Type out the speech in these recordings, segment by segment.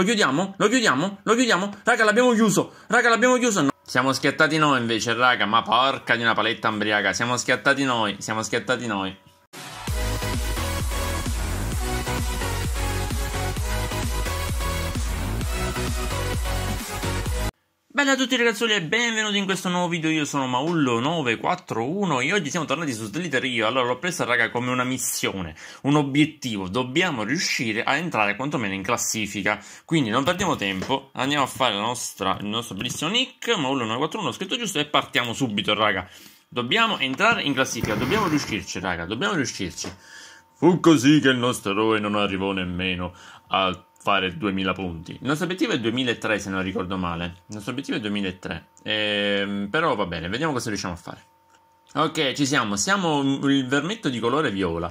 Lo chiudiamo? Lo chiudiamo? Lo chiudiamo? Raga, l'abbiamo chiuso! Raga, l'abbiamo chiuso! No. Siamo schiattati noi invece, raga, ma porca di una paletta ambriaca. Siamo schiattati noi, siamo schiattati noi. Bella a tutti ragazzuoli e benvenuti in questo nuovo video, io sono Maullo941 e oggi siamo tornati su Slither Io, allora l'ho presa raga come una missione, un obiettivo, dobbiamo riuscire a entrare quantomeno in classifica, quindi non perdiamo tempo, andiamo a fare nostra, il nostro bellissimo nick, Maullo941, scritto giusto e partiamo subito raga, dobbiamo entrare in classifica, dobbiamo riuscirci raga, dobbiamo riuscirci. Fu così che il nostro eroe non arrivò nemmeno a fare 2000 punti. Il nostro obiettivo è 2003, se non ricordo male. Il nostro obiettivo è 2003. Ehm, però va bene, vediamo cosa riusciamo a fare. Ok, ci siamo. Siamo il vermetto di colore viola.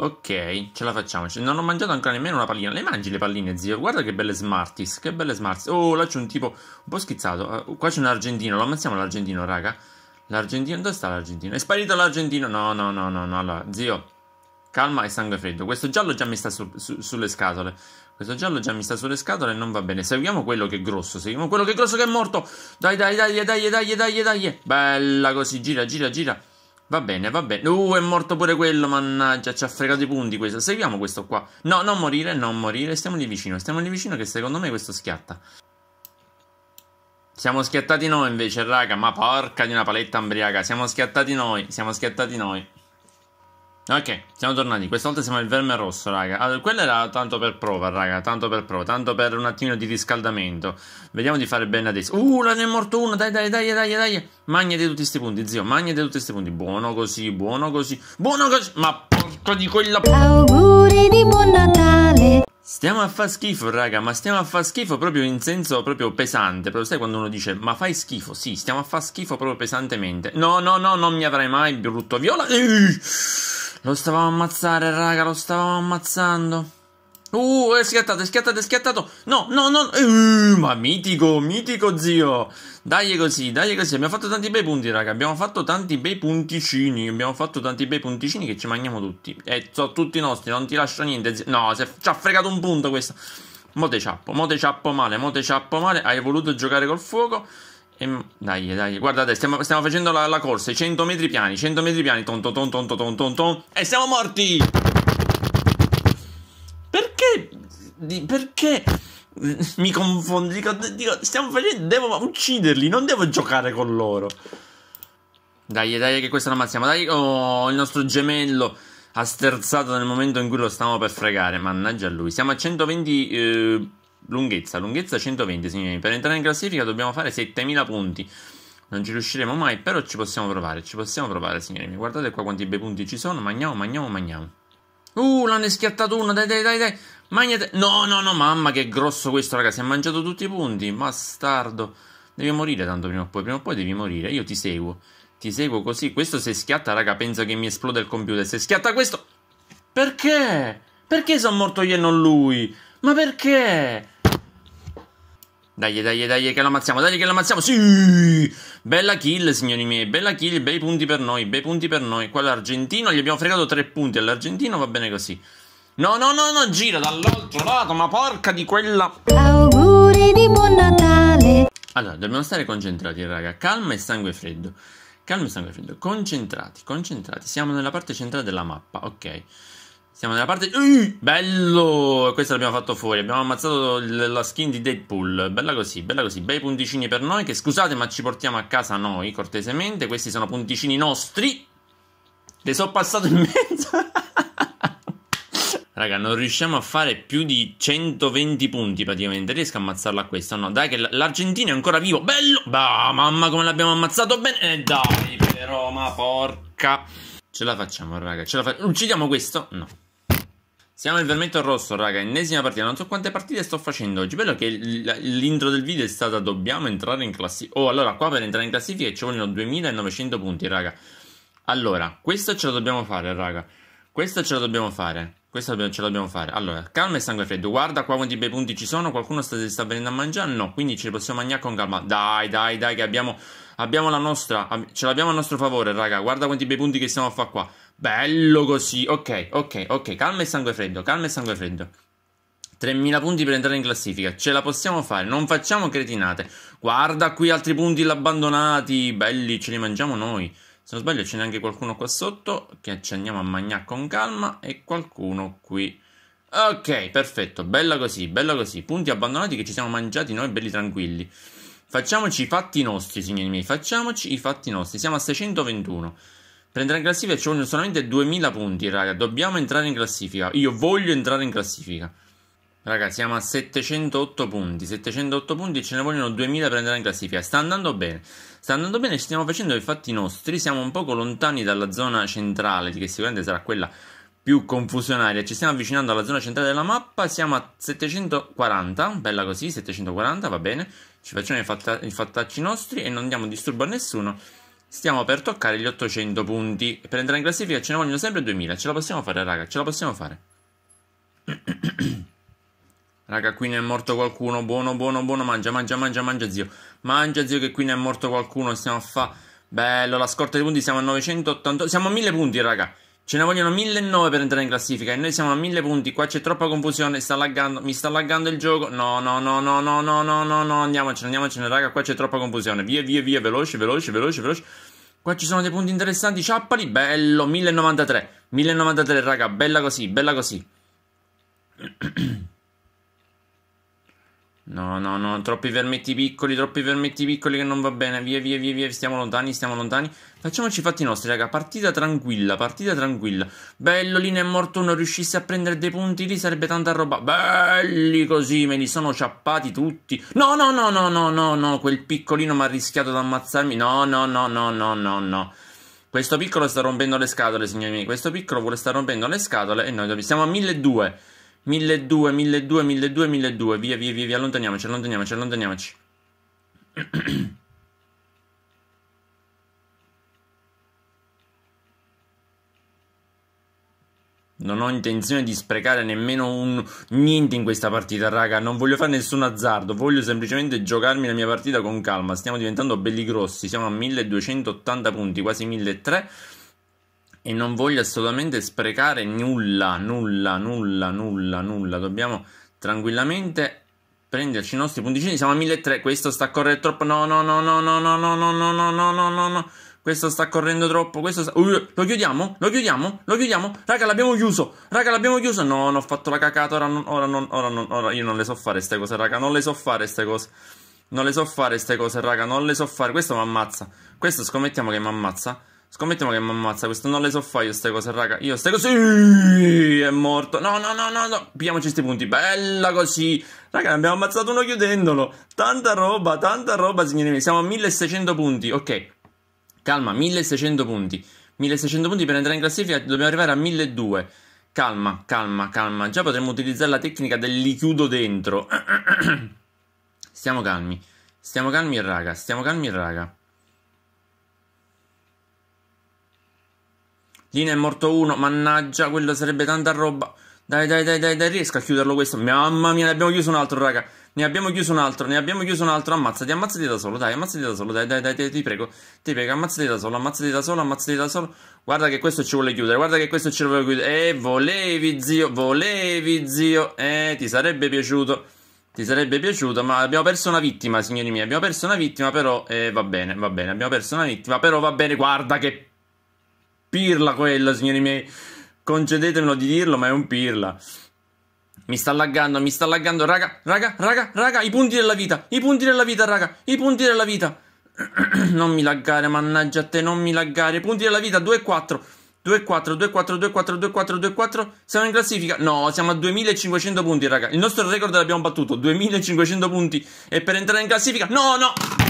Ok, ce la facciamo. Cioè, non ho mangiato ancora nemmeno una pallina. Le mangi le palline, zio? Guarda che belle Smarties. Che belle Smarties. Oh, là c'è un tipo un po' schizzato. Uh, qua c'è un argentino. Lo ammazziamo l'argentino, raga. L'argentino, dove sta l'argentino? È sparito l'argentino. No, no, no, no, no. Allora, zio, calma e sangue freddo. Questo giallo già mi sta su, su, sulle scatole. Questo giallo già mi sta sulle scatole e non va bene. Seguiamo quello che è grosso. Seguiamo quello che è grosso che è morto. Dai, dai, dai, dai, dai, dai, dai. Bella così, gira, gira, gira. Va bene, va bene. Uh, è morto pure quello, mannaggia, ci ha fregato i punti questo. Seguiamo questo qua. No, non morire, non morire. Stiamo lì vicino, stiamo lì vicino che secondo me questo schiatta. Siamo schiattati noi invece, raga, ma porca di una paletta ambriaca. Siamo schiattati noi, siamo schiattati noi. Ok, siamo tornati. Questa volta siamo il verme rosso, raga. Allora, quello era tanto per prova, raga. Tanto per prova, tanto per un attimino di riscaldamento. Vediamo di fare bene adesso. Uh, ne è morto uno. Dai, dai, dai, dai, dai. Magnati tutti questi punti, zio. Magnati tutti questi punti. Buono così, buono così. Buono così. Ma porca di quella. Auguri di buon Natale. Stiamo a far schifo, raga, ma stiamo a far schifo proprio in senso proprio pesante. Proprio sai quando uno dice "Ma fai schifo". Sì, stiamo a far schifo proprio pesantemente. No, no, no, non mi avrai mai brutto viola. Ehi! Lo stavamo ammazzare, raga, lo stavamo ammazzando. Uh, è schiattato, è schiattato, è schiattato. No, no, no. Uh, ma mitico, mitico zio. Dai così, dai così. Abbiamo fatto tanti bei punti, raga. Abbiamo fatto tanti bei punticini. Abbiamo fatto tanti bei punticini che ci mangiamo tutti. E sono tutti nostri, non ti lascio niente. Zio. No, se, ci ha fregato un punto questa. Mote ciappo, mote ciappo male, mote ciappo male. Hai voluto giocare col fuoco. Dai, dai, guardate, stiamo, stiamo facendo la, la, corsa, i 100 metri piani, 100 metri piani, ton ton ton ton ton ton ton, e siamo morti! Perché? perché? Mi confondo, dico, dico, stiamo facendo, devo ucciderli, non devo giocare con loro. Dai, dai, che questa la ammazziamo, dai, oh, il nostro gemello ha sterzato nel momento in cui lo stavamo per fregare, mannaggia lui. Siamo a 120... Eh, lunghezza, lunghezza 120 signori, per entrare in classifica dobbiamo fare 7000 punti. Non ci riusciremo mai, però ci possiamo provare, ci possiamo provare signori. Guardate qua quanti bei punti ci sono, magniamo, magniamo, magniamo. Uh, l'hanno schiattato uno, dai, dai, dai, dai. Magnate. No, no, no, mamma che grosso questo, raga, si è mangiato tutti i punti, bastardo. Devi morire tanto prima o poi, prima o poi devi morire, io ti seguo. Ti seguo così, questo se schiatta, raga, penso che mi esplode il computer. Se schiatta questo... Perché? Perché sono morto io e non lui? Ma perché? Dai, dai, dai, che lo ammazziamo, dai che lo ammazziamo, sì! Bella kill, signori miei, bella kill, bei punti per noi, bei punti per noi. Quello argentino, gli abbiamo fregato tre punti all'argentino, va bene così. No, no, no, no, gira dall'altro lato, ma porca di quella... Auguri di buon Natale! Allora, dobbiamo stare concentrati, raga, calma e sangue freddo. Calma e sangue freddo, concentrati, concentrati. Siamo nella parte centrale della mappa, ok. Siamo nella parte... Uh, bello! Questo l'abbiamo fatto fuori. Abbiamo ammazzato la skin di Deadpool. Bella così, bella così. Bei punticini per noi che, scusate, ma ci portiamo a casa noi, cortesemente. Questi sono punticini nostri. Le so passato in mezzo. Raga, non riusciamo a fare più di 120 punti praticamente. Riesco a ammazzarla a questa? No, dai che l'Argentina è ancora vivo. Bello! Bah, mamma come l'abbiamo ammazzato bene. Eh dai, però, ma porca. Ce la facciamo, raga. Ce la facciamo. Uccidiamo questo? No. Siamo il vermetto rosso, raga. Ennesima partita. Non so quante partite sto facendo oggi. Bello che l'intro del video è stata dobbiamo entrare in classifica. Oh, allora, qua per entrare in classifica ci vogliono 2900 punti, raga. Allora, questo ce lo dobbiamo fare, raga. Questo ce lo dobbiamo fare. Questo ce lo dobbiamo fare. Allora, calma e sangue freddo. Guarda qua quanti bei punti ci sono. Qualcuno sta, sta venendo a mangiare? No, quindi ce li possiamo mangiare con calma. Dai, dai, dai, che abbiamo, abbiamo la nostra. Ce l'abbiamo a nostro favore, raga. Guarda quanti bei punti che stiamo a fare qua. Bello così. Ok, ok, ok. Calma e sangue freddo, calma e sangue freddo. 3.000 punti per entrare in classifica, ce la possiamo fare, non facciamo cretinate. Guarda qui altri punti abbandonati, belli, ce li mangiamo noi. Se non sbaglio ce n'è anche qualcuno qua sotto che ci andiamo a mangiare con calma e qualcuno qui. Ok, perfetto, bella così, bella così. Punti abbandonati che ci siamo mangiati noi belli tranquilli. Facciamoci i fatti nostri, signori miei, facciamoci i fatti nostri. Siamo a 621. Per entrare in classifica ci vogliono solamente 2000 punti, raga. Dobbiamo entrare in classifica. Io voglio entrare in classifica. Raga, siamo a 708 punti. 708 punti e ce ne vogliono 2000 per entrare in classifica. Sta andando bene. Sta andando bene, ci stiamo facendo i fatti nostri. Siamo un poco lontani dalla zona centrale, che sicuramente sarà quella più confusionaria. Ci stiamo avvicinando alla zona centrale della mappa. Siamo a 740. Bella così, 740, va bene. Ci facciamo i, fatta i fattacci nostri e non diamo disturbo a nessuno. Stiamo per toccare gli 800 punti. Per entrare in classifica ce ne vogliono sempre 2000. Ce la possiamo fare, raga, ce la possiamo fare. raga, qui ne è morto qualcuno. Buono, buono, buono. Mangia, mangia, mangia, mangia, zio. Mangia, zio, che qui ne è morto qualcuno. Stiamo a fa... Bello, la scorta di punti. Siamo a 980. Siamo a 1000 punti, raga. Ce ne vogliono 1009 per entrare in classifica e noi siamo a 1000 punti. Qua c'è troppa confusione, sta laggando, mi sta laggando il gioco. No, no, no, no, no, no, no, no, no, andiamocene, andiamocene, raga, qua c'è troppa confusione. Via, via, via, veloce, veloce, veloce, veloce. Qua ci sono dei punti interessanti, ciappali, bello, 1093. 1093, raga, bella così, bella così. No, no, no, troppi vermetti piccoli, troppi vermetti piccoli che non va bene. Via, via, via, via, stiamo lontani, stiamo lontani. Facciamoci i fatti nostri, raga. Partita tranquilla, partita tranquilla. Bello, lì ne è morto uno, riuscisse a prendere dei punti lì, sarebbe tanta roba. Belli così, me li sono ciappati tutti. No, no, no, no, no, no, no, quel piccolino mi ha rischiato di ammazzarmi. No, no, no, no, no, no, no. Questo piccolo sta rompendo le scatole, signori miei. Questo piccolo vuole sta rompendo le scatole e noi dobbiamo... Siamo a 1200. 1200, 1200, 1200, 1200. Via, via, via, via. Allontaniamoci, allontaniamoci, allontaniamoci. Non ho intenzione di sprecare nemmeno un niente in questa partita, raga. Non voglio fare nessun azzardo. Voglio semplicemente giocarmi la mia partita con calma. Stiamo diventando belli grossi. Siamo a 1280 punti, quasi 1300 e non voglio assolutamente sprecare nulla, nulla, nulla, nulla, nulla. Dobbiamo tranquillamente prenderci i nostri punticini. Siamo a 1300. Questo sta correndo troppo. No, no, no, no, no, no, no, no, no, no, no, no, no, Questo sta correndo troppo. Questo sta... Uh, lo chiudiamo? Lo chiudiamo? Lo chiudiamo? Raga, l'abbiamo chiuso. Raga, l'abbiamo chiuso. No, non ho fatto la cacata. Ora non, ora non, ora non, ora io non le so fare queste cose, raga. Non le so fare queste cose. Non le so fare queste cose, raga. Non le so fare. Questo mi ammazza. Questo scommettiamo che mi ammazza. Scommettiamo che mi ammazza questo. Non le so fare io ste cose, raga. Io ste così è morto. No, no, no, no, no. Pigliamoci questi punti. Bella così. Raga, abbiamo ammazzato uno chiudendolo. Tanta roba, tanta roba, signori miei. Siamo a 1600 punti. Ok. Calma, 1600 punti. 1600 punti per entrare in classifica. Dobbiamo arrivare a 1200. Calma, calma, calma. Già potremmo utilizzare la tecnica del li chiudo dentro. Stiamo calmi. Stiamo calmi, raga. Stiamo calmi, raga. Lina è morto uno, mannaggia, quello sarebbe tanta roba. Dai, dai, dai, dai, dai, riesco a chiuderlo questo. Mamma mia, ne abbiamo chiuso un altro, raga. Ne abbiamo chiuso un altro, ne abbiamo chiuso un altro. Ammazzati, ammazzati da solo, dai, ammazzati da solo, dai, dai, dai, dai ti prego. Ti prego, ammazzati da solo, ammazzati da solo, ammazzati da solo. Guarda che questo ci vuole chiudere, guarda che questo ci vuole chiudere. Eh, volevi, zio, volevi, zio. Eh, ti sarebbe piaciuto. Ti sarebbe piaciuto, ma abbiamo perso una vittima, signori miei. Abbiamo perso una vittima, però eh, va bene, va bene. Abbiamo perso una vittima, però va bene. Guarda che pirla quello, signori miei. Concedetemelo di dirlo, ma è un pirla. Mi sta laggando, mi sta laggando, raga, raga, raga, raga, i punti della vita, i punti della vita, raga, i punti della vita. non mi laggare, mannaggia a te, non mi laggare. Punti della vita, 2 e 4. 2 4, 2 4, 2 4, 2 4, 2 4. Siamo in classifica? No, siamo a 2500 punti, raga. Il nostro record l'abbiamo battuto, 2500 punti. E per entrare in classifica? No, no!